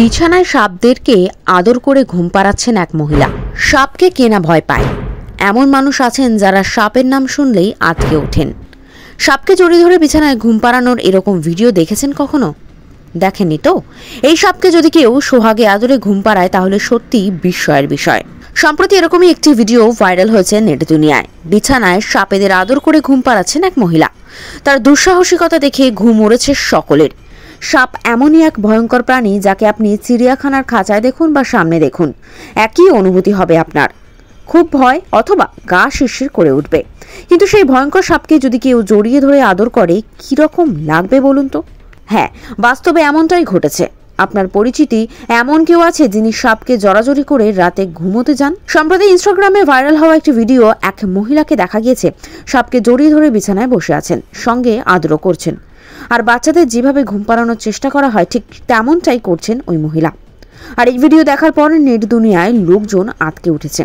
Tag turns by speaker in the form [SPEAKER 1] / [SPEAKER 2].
[SPEAKER 1] বিছানায় সাপদেরকে আদর করে ঘুম পাড়াচ্ছেন এক মহিলা সাপকে কেনা ভয় পায় এমন মানুষ আছেন যারা সাপের নাম শুনলেই আটকে ওঠেন সাপকে জড়ি ধরে বিছানায় ঘুম পাড়ানোর এরকম ভিডিও দেখেছেন কখনো দেখেননি তো এই সাপকে যদি কেউ সোহাগে আদরে ঘুম পাড়ায় তাহলে সত্যিই বিস্ময়ের বিষয় সম্প্রতি এরকমই একটি ভিডিও ভাইরাল হয়েছে নেট দুনিয়ায় বিছানায় সাপেদের আদর করে ঘুম পাড়াচ্ছেন এক মহিলা তার দুঃসাহসিকতা দেখে ঘুম উড়েছে সকলের সাপ এমনই এক ভয়ঙ্কর প্রাণী যাকে আপনি চিড়িয়াখানার খাঁচায় দেখুন বা সামনে দেখুন একই অনুভূতি হবে আপনার খুব ভয় অথবা গা শিরশির করে উঠবে কিন্তু সেই ভয়ঙ্কর সাপকে যদি কেউ জড়িয়ে ধরে আদর করে কীরকম লাগবে বলুন তো হ্যাঁ বাস্তবে এমনটাই ঘটেছে আপনার পরিচিতি এমন কেউ আছে যিনি সাপকে জড়াজড়ি করে রাতে ঘুমোতে যান সম্প্রতি ইনস্টাগ্রামে ভাইরাল হওয়া একটি ভিডিও এক মহিলাকে দেখা গিয়েছে সাপকে জড়িয়ে ধরে বিছানায় বসে আছেন সঙ্গে আদর করছেন আর বাচ্চাদের যেভাবে ঘুম পাড়ানোর চেষ্টা করা হয় ঠিক তেমনটাই করছেন ওই মহিলা আর এই ভিডিও দেখার পর নেট দুনিয়ায় লোকজন আটকে উঠেছে